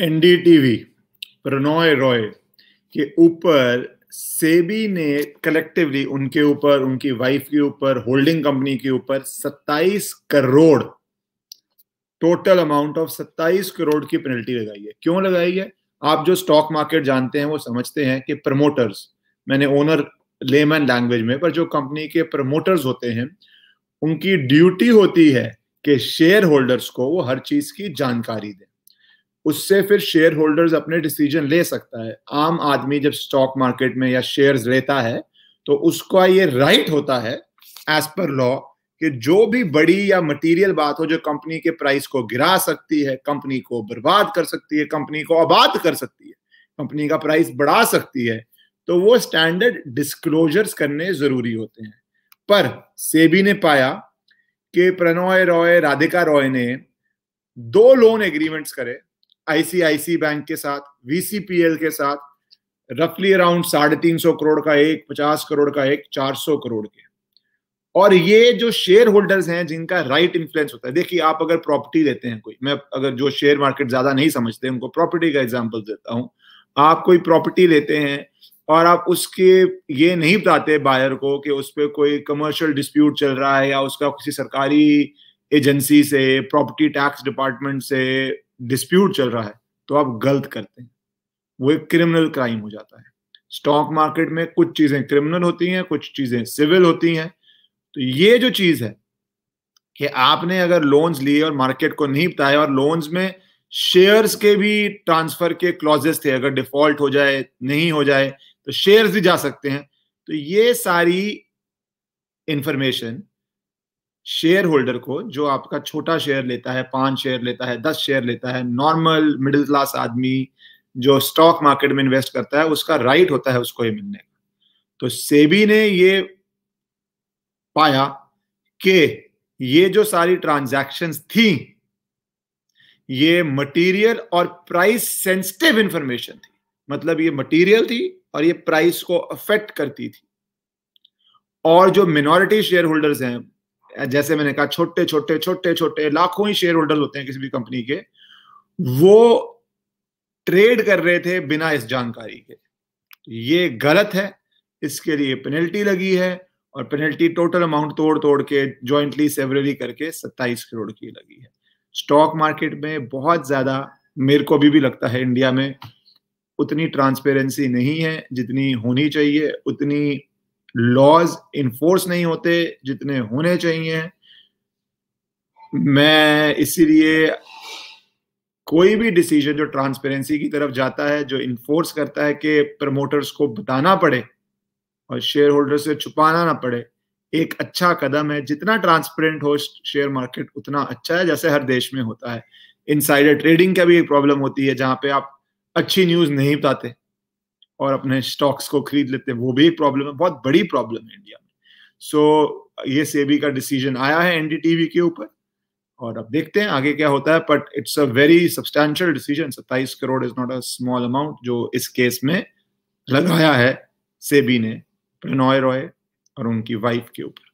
NDTV Prannoy Roy के ऊपर सेबी ने कलेक्टिवली उनके ऊपर उनकी वाइफ के ऊपर होल्डिंग कंपनी के ऊपर 27 crore total amount of 27 crore की पेनल्टी लगाई है क्यों लगाई है आप जो स्टॉक मार्केट जानते हैं वो समझते हैं कि प्रमोटर्स मैंने ओनर लेमन लैंग्वेज में पर जो कंपनी के प्रमोटर्स होते हैं उनकी ड्यूटी होती है कि शेयर होल्डर्स को वो हर चीज की जानकारी दें उससे फिर शेयर होल्डर्स अपने डिसीजन ले सकता है आम आदमी जब स्टॉक मार्केट में या शेयर्स लेता है तो उसका ये राइट होता है एज पर लॉ कि जो भी बड़ी या मटेरियल बात हो जो कंपनी के प्राइस को गिरा सकती है कंपनी को बर्बाद कर सकती है कंपनी को आबाद कर सकती है कंपनी का प्राइस बढ़ा सकती है तो वो स्टैंडर्ड डिस्क्लोजर्स करने जरूरी होते हैं पर सेबी ने पाया कि प्रणॉय रॉय राधिका रॉय ने दो लोन एग्रीमेंट्स करे आईसीआईसी बैंक के साथ वीसीपीएल के साथ रफली अराउंड साढ़े तीन सौ करोड़ का एक पचास करोड़ का एक चार सौ करोड़ के और ये जो शेयर होल्डर्स हैं जिनका राइट इन्फ्लुएंस होता है देखिए आप अगर प्रॉपर्टी लेते हैं कोई मैं अगर जो शेयर मार्केट ज्यादा नहीं समझते उनको प्रॉपर्टी का एग्जाम्पल देता हूँ आप कोई प्रॉपर्टी लेते हैं और आप उसके ये नहीं बताते बायर को कि उस पर कोई कमर्शियल डिस्प्यूट चल रहा है या उसका किसी सरकारी एजेंसी से प्रॉपर्टी टैक्स डिपार्टमेंट से डिस्प्यूट चल रहा है तो आप गलत करते हैं वो एक क्रिमिनल क्राइम हो जाता है स्टॉक मार्केट में कुछ चीजें क्रिमिनल होती हैं कुछ चीजें सिविल होती हैं तो ये जो चीज है कि आपने अगर लोन्स लिए और मार्केट को नहीं बताया और लोन्स में शेयर्स के भी ट्रांसफर के क्लॉजेस थे अगर डिफॉल्ट हो जाए नहीं हो जाए तो शेयर्स भी जा सकते हैं तो ये सारी इंफॉर्मेशन शेयर होल्डर को जो आपका छोटा शेयर लेता है पांच शेयर लेता है दस शेयर लेता है नॉर्मल मिडिल क्लास आदमी जो स्टॉक मार्केट में इन्वेस्ट करता है उसका राइट होता है उसको ये मिलने का तो सेबी ने ये पाया कि ये जो सारी ट्रांजैक्शंस थी ये मटेरियल और प्राइस सेंसिटिव इंफॉर्मेशन थी मतलब ये मटेरियल थी और ये प्राइस को अफेक्ट करती थी और जो मिनोरिटी शेयर होल्डर्स हैं जैसे मैंने कहा छोटे छोटे छोटे छोटे लाखों ही शेयर होल्डर होते हैं किसी भी कंपनी के वो ट्रेड कर रहे थे बिना इस जानकारी के ये गलत है इसके लिए पेनल्टी लगी है और पेनल्टी टोटल अमाउंट तोड़ तोड़ के जॉइंटली सेवरली करके सत्ताईस करोड़ की लगी है स्टॉक मार्केट में बहुत ज्यादा मेरे को अभी भी लगता है इंडिया में उतनी ट्रांसपेरेंसी नहीं है जितनी होनी चाहिए उतनी लॉज इन्फोर्स नहीं होते जितने होने चाहिए मैं इसीलिए कोई भी डिसीजन जो ट्रांसपेरेंसी की तरफ जाता है जो इन्फोर्स करता है कि प्रमोटर्स को बताना पड़े और शेयर होल्डर से छुपाना ना पड़े एक अच्छा कदम है जितना ट्रांसपेरेंट हो शेयर मार्केट उतना अच्छा है जैसे हर देश में होता है इनसाइडर ट्रेडिंग का भी एक प्रॉब्लम होती है जहां पे आप अच्छी न्यूज नहीं बताते और अपने स्टॉक्स को खरीद लेते हैं वो भी प्रॉब्लम है बहुत बड़ी प्रॉब्लम है इंडिया में सो so, ये सेबी का डिसीजन आया है एनडीटीवी के ऊपर और अब देखते हैं आगे क्या होता है but it's a very substantial decision सत्ताईस crore is not a small amount जो इस केस में लगाया है सेबी ने प्रणॉय रॉय और उनकी वाइफ के ऊपर